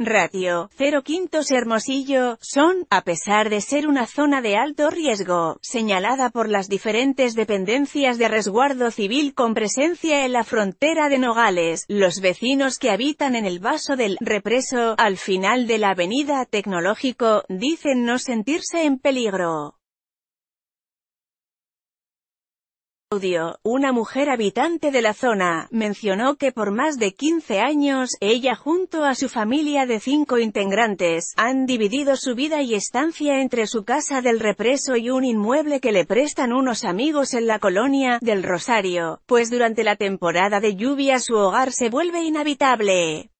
Ratio 0 Quintos Hermosillo, son, a pesar de ser una zona de alto riesgo, señalada por las diferentes dependencias de resguardo civil con presencia en la frontera de Nogales, los vecinos que habitan en el vaso del represo, al final de la avenida tecnológico, dicen no sentirse en peligro. audio, una mujer habitante de la zona, mencionó que por más de 15 años, ella junto a su familia de cinco integrantes, han dividido su vida y estancia entre su casa del represo y un inmueble que le prestan unos amigos en la colonia, del Rosario, pues durante la temporada de lluvia su hogar se vuelve inhabitable.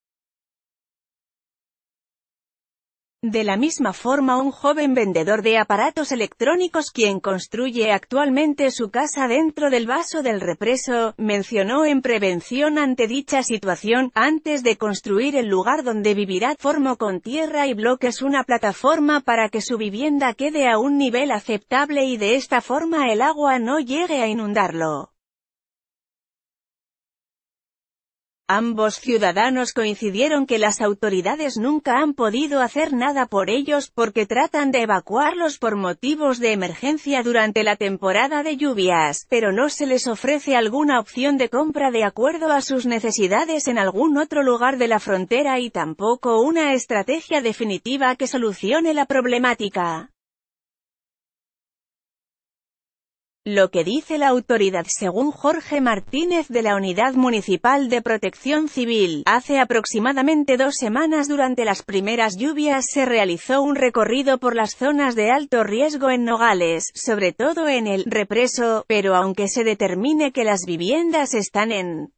De la misma forma un joven vendedor de aparatos electrónicos quien construye actualmente su casa dentro del vaso del represo, mencionó en prevención ante dicha situación, antes de construir el lugar donde vivirá, formó con tierra y bloques una plataforma para que su vivienda quede a un nivel aceptable y de esta forma el agua no llegue a inundarlo. Ambos ciudadanos coincidieron que las autoridades nunca han podido hacer nada por ellos porque tratan de evacuarlos por motivos de emergencia durante la temporada de lluvias, pero no se les ofrece alguna opción de compra de acuerdo a sus necesidades en algún otro lugar de la frontera y tampoco una estrategia definitiva que solucione la problemática. Lo que dice la autoridad según Jorge Martínez de la Unidad Municipal de Protección Civil, hace aproximadamente dos semanas durante las primeras lluvias se realizó un recorrido por las zonas de alto riesgo en Nogales, sobre todo en el represo, pero aunque se determine que las viviendas están en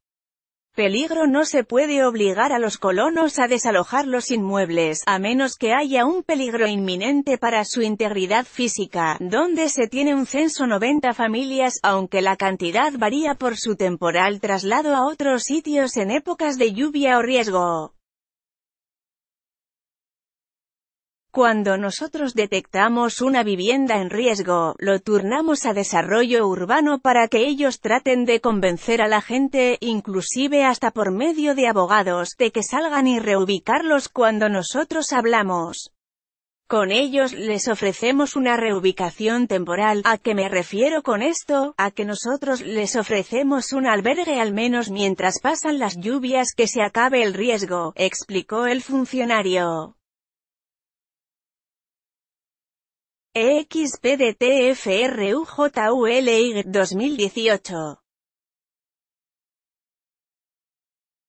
peligro no se puede obligar a los colonos a desalojar los inmuebles, a menos que haya un peligro inminente para su integridad física, donde se tiene un censo 90 familias, aunque la cantidad varía por su temporal traslado a otros sitios en épocas de lluvia o riesgo. Cuando nosotros detectamos una vivienda en riesgo, lo turnamos a desarrollo urbano para que ellos traten de convencer a la gente, inclusive hasta por medio de abogados, de que salgan y reubicarlos cuando nosotros hablamos. Con ellos les ofrecemos una reubicación temporal. ¿A qué me refiero con esto? A que nosotros les ofrecemos un albergue al menos mientras pasan las lluvias que se acabe el riesgo, explicó el funcionario. EXPDTFRUJULY 2018